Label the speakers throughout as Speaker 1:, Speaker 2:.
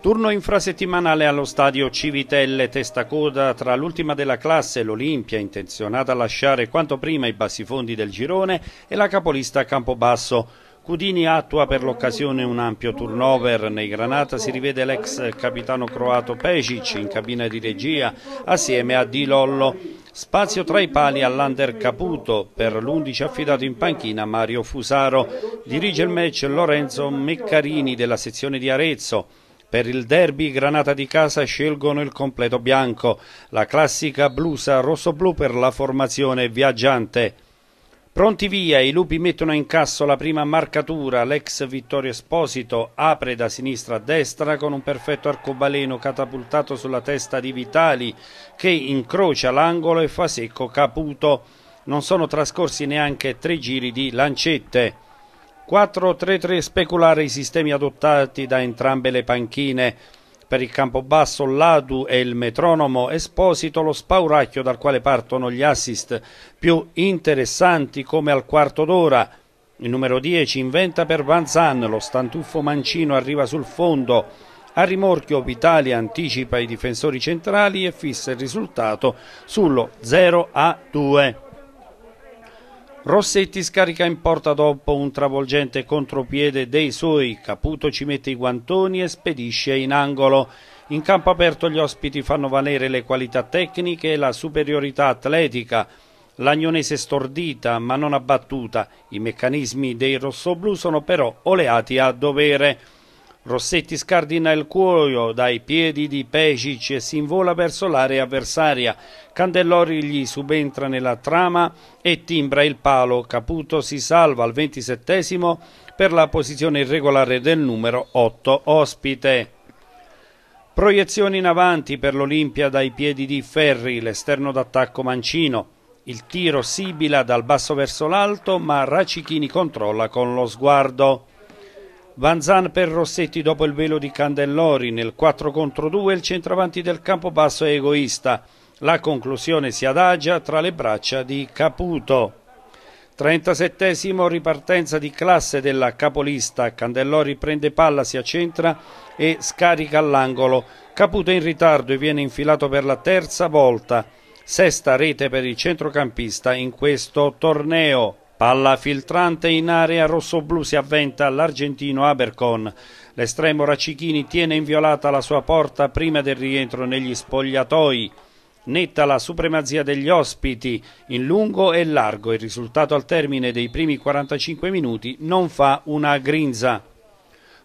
Speaker 1: Turno infrasettimanale allo stadio Civitelle, testacoda tra l'ultima della classe, l'Olimpia, intenzionata a lasciare quanto prima i bassifondi del girone, e la capolista Campobasso. Cudini attua per l'occasione un ampio turnover, nei Granata si rivede l'ex capitano croato Pejic in cabina di regia assieme a Di Lollo. Spazio tra i pali all'Under Caputo, per l'11 affidato in panchina Mario Fusaro. Dirige il match Lorenzo Meccarini della sezione di Arezzo. Per il derby Granata di casa scelgono il completo bianco, la classica blusa rosso-blu per la formazione viaggiante. Pronti via, i lupi mettono in casso la prima marcatura, l'ex Vittorio Esposito apre da sinistra a destra con un perfetto arcobaleno catapultato sulla testa di Vitali che incrocia l'angolo e fa secco Caputo. Non sono trascorsi neanche tre giri di lancette. 4-3-3 speculare i sistemi adottati da entrambe le panchine. Per il Campobasso l'Adu e il metronomo Esposito lo spauracchio dal quale partono gli assist più interessanti come al quarto d'ora. Il numero 10 inventa per Van Vanzan, lo stantuffo Mancino arriva sul fondo. A rimorchio Vitali anticipa i difensori centrali e fissa il risultato sullo 0 a 2. Rossetti scarica in porta dopo un travolgente contropiede dei suoi, Caputo ci mette i guantoni e spedisce in angolo. In campo aperto gli ospiti fanno valere le qualità tecniche e la superiorità atletica. L'Agnonese stordita ma non abbattuta, i meccanismi dei rossoblù sono però oleati a dovere. Rossetti scardina il cuoio dai piedi di Pesic e si invola verso l'area avversaria. Candellori gli subentra nella trama e timbra il palo. Caputo si salva al 27 per la posizione irregolare del numero 8 ospite. Proiezioni in avanti per l'Olimpia dai piedi di Ferri, l'esterno d'attacco Mancino. Il tiro sibila dal basso verso l'alto, ma Racichini controlla con lo sguardo. Vanzan per Rossetti dopo il velo di Candellori, nel 4 contro 2 il centravanti del campo basso è egoista. La conclusione si adagia tra le braccia di Caputo. 37 ripartenza di classe della capolista, Candellori prende palla, si accentra e scarica all'angolo. Caputo è in ritardo e viene infilato per la terza volta. Sesta rete per il centrocampista in questo torneo. Palla filtrante in area rossoblu si avventa l'argentino Abercon. L'estremo Raccichini tiene inviolata la sua porta prima del rientro negli spogliatoi. Netta la supremazia degli ospiti, in lungo e largo il risultato al termine dei primi 45 minuti non fa una grinza.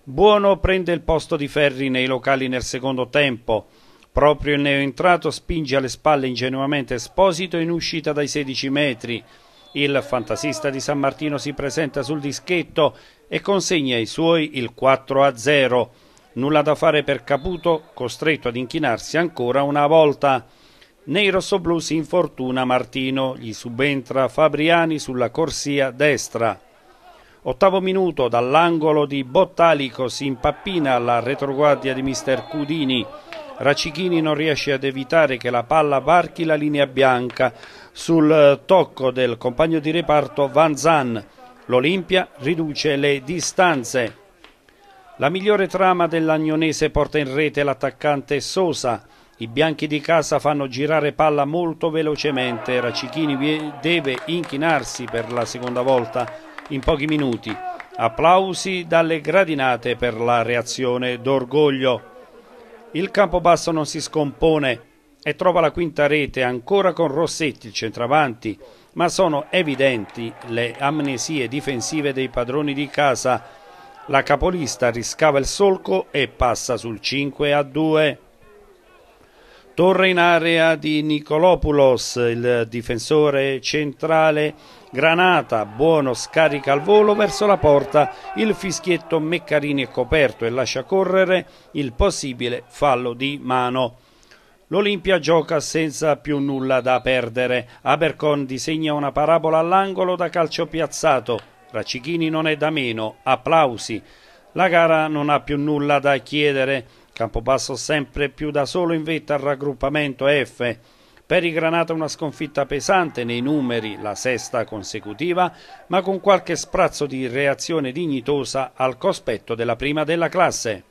Speaker 1: Buono prende il posto di Ferri nei locali nel secondo tempo. Proprio il neoentrato spinge alle spalle ingenuamente Esposito in uscita dai 16 metri. Il fantasista di San Martino si presenta sul dischetto e consegna ai suoi il 4 a 0. Nulla da fare per Caputo, costretto ad inchinarsi ancora una volta. Nei rossoblù si infortuna Martino, gli subentra Fabriani sulla corsia destra. Ottavo minuto dall'angolo di Bottalico si impappina alla retroguardia di mister Cudini. Racichini non riesce ad evitare che la palla varchi la linea bianca sul eh, tocco del compagno di reparto Van Zan. L'Olimpia riduce le distanze. La migliore trama dell'Agnonese porta in rete l'attaccante Sosa. I bianchi di casa fanno girare palla molto velocemente. Racichini deve inchinarsi per la seconda volta in pochi minuti. Applausi dalle gradinate per la reazione d'orgoglio. Il Campobasso non si scompone e trova la quinta rete ancora con Rossetti, il centravanti, ma sono evidenti le amnesie difensive dei padroni di casa. La capolista riscava il solco e passa sul 5 a 2. Torre in area di Nicolopoulos, il difensore centrale Granata, buono, scarica al volo verso la porta, il fischietto Meccarini è coperto e lascia correre il possibile fallo di mano. L'Olimpia gioca senza più nulla da perdere. Abercon disegna una parabola all'angolo da calcio piazzato. Racichini non è da meno. Applausi. La gara non ha più nulla da chiedere. Campobasso sempre più da solo in vetta al raggruppamento F. Per i Granata una sconfitta pesante nei numeri, la sesta consecutiva, ma con qualche sprazzo di reazione dignitosa al cospetto della prima della classe.